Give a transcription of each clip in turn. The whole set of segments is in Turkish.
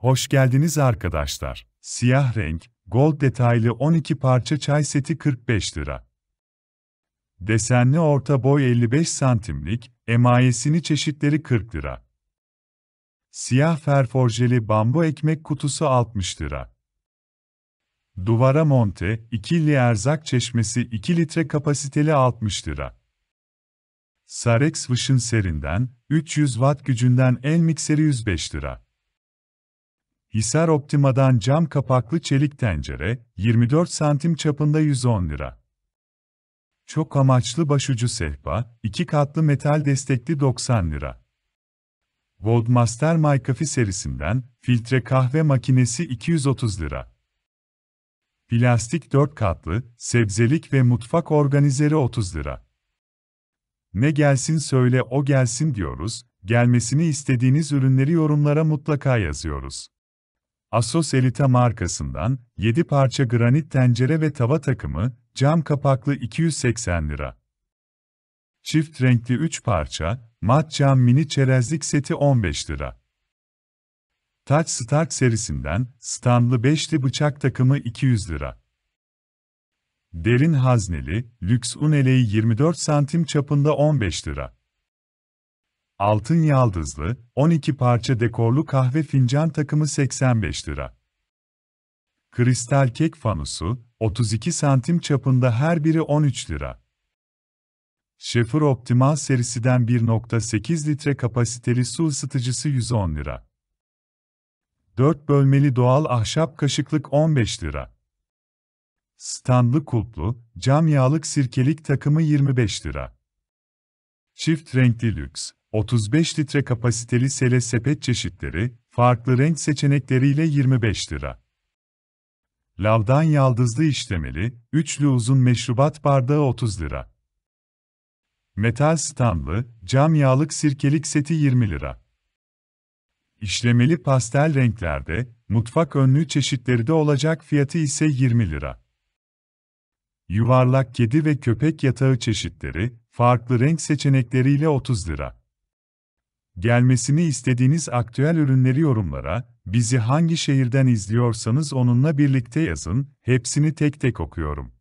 Hoş geldiniz arkadaşlar. Siyah renk, gold detaylı 12 parça çay seti 45 lira. Desenli orta boy 55 santimlik, emayesini çeşitleri 40 lira. Siyah ferforjeli bambu ekmek kutusu 60 lira. Duvara monte, ikili erzak çeşmesi 2 litre kapasiteli 60 lira. Sarex Vision serinden, 300 watt gücünden el mikseri 105 lira. Hisar Optima'dan cam kapaklı çelik tencere, 24 santim çapında 110 lira. Çok amaçlı başucu sehpa, 2 katlı metal destekli 90 lira. Goldmaster My serisinden, filtre kahve makinesi 230 lira. Plastik 4 katlı, sebzelik ve mutfak organizeri 30 lira. Ne gelsin söyle o gelsin diyoruz, gelmesini istediğiniz ürünleri yorumlara mutlaka yazıyoruz. Assos Elite markasından 7 parça granit tencere ve tava takımı, cam kapaklı 280 lira. Çift renkli 3 parça, mat cam mini çerezlik seti 15 lira. Taç Stark serisinden standlı 5'li bıçak takımı 200 lira. Derin hazneli, lüks un eleği 24 santim çapında 15 lira. Altın yaldızlı, 12 parça dekorlu kahve fincan takımı 85 lira. Kristal kek fanusu, 32 santim çapında her biri 13 lira. Şefir Optimal serisinden 1.8 litre kapasiteli su ısıtıcısı 110 lira. 4 bölmeli doğal ahşap kaşıklık 15 lira. Standlı kulplu, cam yağlık sirkelik takımı 25 lira. Çift renkli lüks, 35 litre kapasiteli sele sepet çeşitleri, farklı renk seçenekleriyle 25 lira. Lavdan yaldızlı işlemeli, üçlü uzun meşrubat bardağı 30 lira. Metal standlı, cam yağlık sirkelik seti 20 lira. İşlemeli pastel renklerde, mutfak önlüğü çeşitleri de olacak fiyatı ise 20 lira. Yuvarlak kedi ve köpek yatağı çeşitleri, farklı renk seçenekleriyle 30 lira. Gelmesini istediğiniz aktüel ürünleri yorumlara, bizi hangi şehirden izliyorsanız onunla birlikte yazın, hepsini tek tek okuyorum.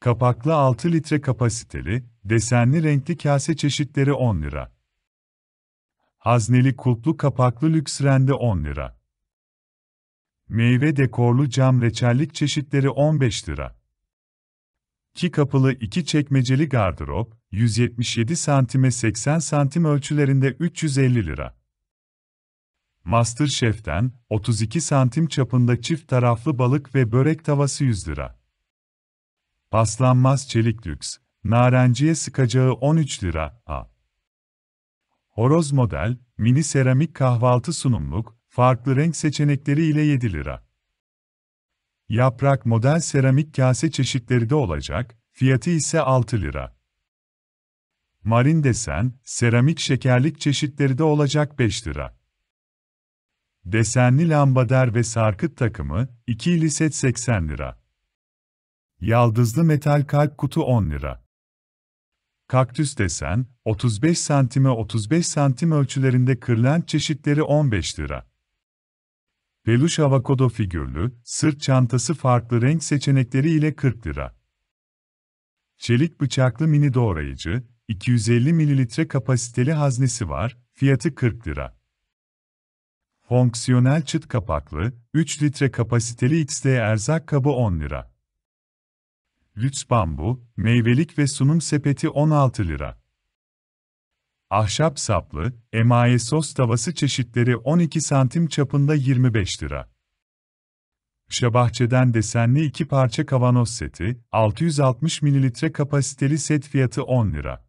Kapaklı 6 litre kapasiteli, desenli renkli kase çeşitleri 10 lira. Hazneli kulplu kapaklı lüks rende 10 lira. Meyve dekorlu cam reçellik çeşitleri 15 lira. 2 kapılı 2 çekmeceli gardırop, 177 santime 80 santim ölçülerinde 350 lira. Masterchef'ten 32 santim çapında çift taraflı balık ve börek tavası 100 lira. Paslanmaz çelik lüks, narenciye sıkacağı 13 lira. A. Horoz model, mini seramik kahvaltı sunumluk, farklı renk seçenekleri ile 7 lira. Yaprak model seramik kase çeşitleri de olacak, fiyatı ise 6 lira marin desen, seramik şekerlik çeşitleri de olacak 5 lira. Desenli lambader ve sarkıt takımı, 2 ili 80 lira. Yaldızlı metal kalp kutu 10 lira. Kaktüs desen, 35 santime 35 cm ölçülerinde kırlent çeşitleri 15 lira. Peluş avokado figürlü, sırt çantası farklı renk seçenekleri ile 40 lira. Çelik bıçaklı mini doğrayıcı, 250 mililitre kapasiteli haznesi var, fiyatı 40 lira. Fonksiyonel çıt kapaklı, 3 litre kapasiteli XD erzak kabı 10 lira. Lüks bambu, meyvelik ve sunum sepeti 16 lira. Ahşap saplı, emaye sos tavası çeşitleri 12 santim çapında 25 lira. Şabahçeden desenli iki parça kavanoz seti, 660 mililitre kapasiteli set fiyatı 10 lira.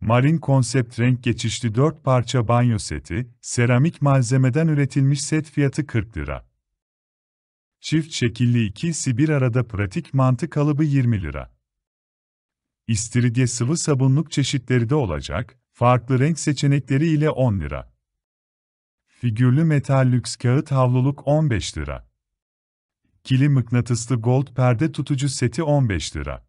Marin konsept renk geçişli 4 parça banyo seti, seramik malzemeden üretilmiş set fiyatı 40 lira. Çift şekilli ikisi bir arada pratik mantı kalıbı 20 lira. İstiridye sıvı sabunluk çeşitleri de olacak, farklı renk seçenekleri ile 10 lira. Figürlü metal lüks kağıt havluluk 15 lira. Kili mıknatıslı gold perde tutucu seti 15 lira.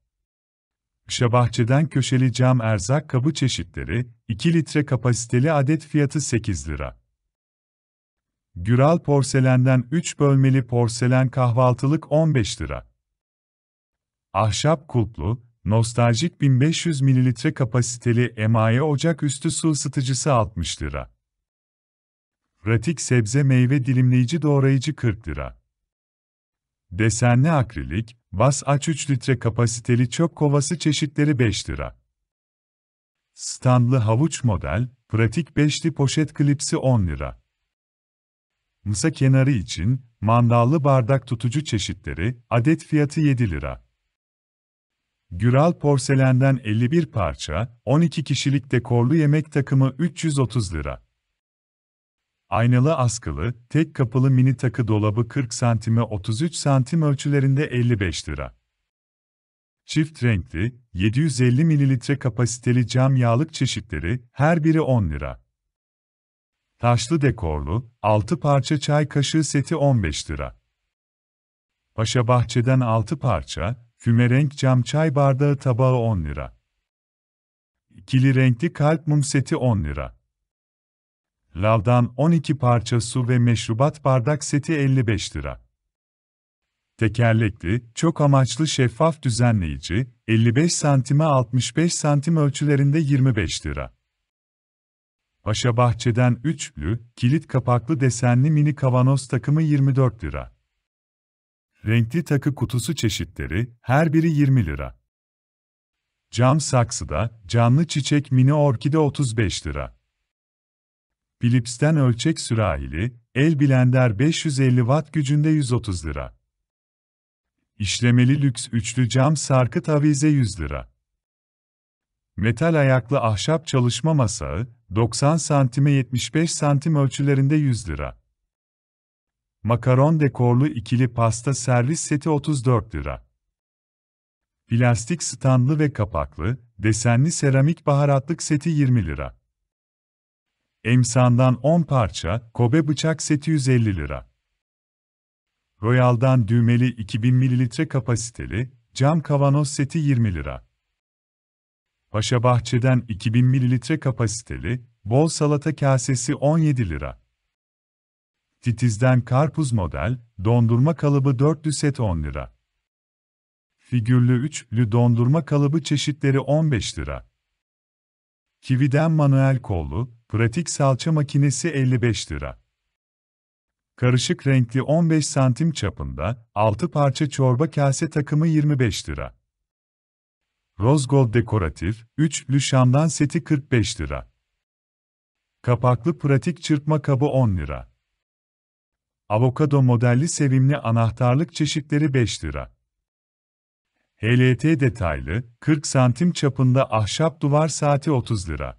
Akşabahçe'den köşeli cam erzak kabı çeşitleri, 2 litre kapasiteli adet fiyatı 8 lira. Güral porselenden 3 bölmeli porselen kahvaltılık 15 lira. Ahşap kulplu, nostaljik 1500 mililitre kapasiteli emaye ocak üstü su ısıtıcısı 60 lira. Pratik sebze meyve dilimleyici doğrayıcı 40 lira. Desenli akrilik, vas aç 3 litre kapasiteli çöp kovası çeşitleri 5 lira. Standlı havuç model, pratik 5'li poşet klipsi 10 lira. Masa kenarı için, mandallı bardak tutucu çeşitleri, adet fiyatı 7 lira. Güral porselenden 51 parça, 12 kişilik dekorlu yemek takımı 330 lira. Aynalı askılı, tek kapılı mini takı dolabı 40 santime 33 cm ölçülerinde 55 lira. Çift renkli, 750 ml kapasiteli cam yağlık çeşitleri, her biri 10 lira. Taşlı dekorlu, 6 parça çay kaşığı seti 15 lira. Paşa Bahçe'den 6 parça, füme renk cam çay bardağı tabağı 10 lira. İkili renkli kalp mum seti 10 lira. Lavdan 12 parça su ve meşrubat bardak seti 55 lira. Tekerlekli, çok amaçlı şeffaf düzenleyici, 55 santime 65 santim ölçülerinde 25 lira. Paşa Bahçe'den üçlü, kilit kapaklı desenli mini kavanoz takımı 24 lira. Renkli takı kutusu çeşitleri, her biri 20 lira. Cam saksıda, canlı çiçek mini orkide 35 lira. Philips'ten ölçek sürahili, el blender 550 watt gücünde 130 lira. İşlemeli lüks üçlü cam sarkıt avize 100 lira. Metal ayaklı ahşap çalışma masağı, 90 santime 75 santim ölçülerinde 100 lira. Makaron dekorlu ikili pasta servis seti 34 lira. Plastik standlı ve kapaklı, desenli seramik baharatlık seti 20 lira. Emsan'dan 10 parça, Kobe bıçak seti 150 lira. Royal'dan düğmeli 2000 ml kapasiteli, cam kavanoz seti 20 lira. Paşa Bahçe'den 2000 ml kapasiteli, bol salata kasesi 17 lira. Titiz'den karpuz model, dondurma kalıbı 4 set 10 lira. Figürlü 3'lü dondurma kalıbı çeşitleri 15 lira. Kividen manuel kollu, Pratik salça makinesi 55 lira. Karışık renkli 15 santim çapında 6 parça çorba kase takımı 25 lira. Rose Gold dekoratif 3 şamdan seti 45 lira. Kapaklı pratik çırpma kabı 10 lira. Avokado modelli sevimli anahtarlık çeşitleri 5 lira. HLT detaylı, 40 santim çapında ahşap duvar saati 30 lira.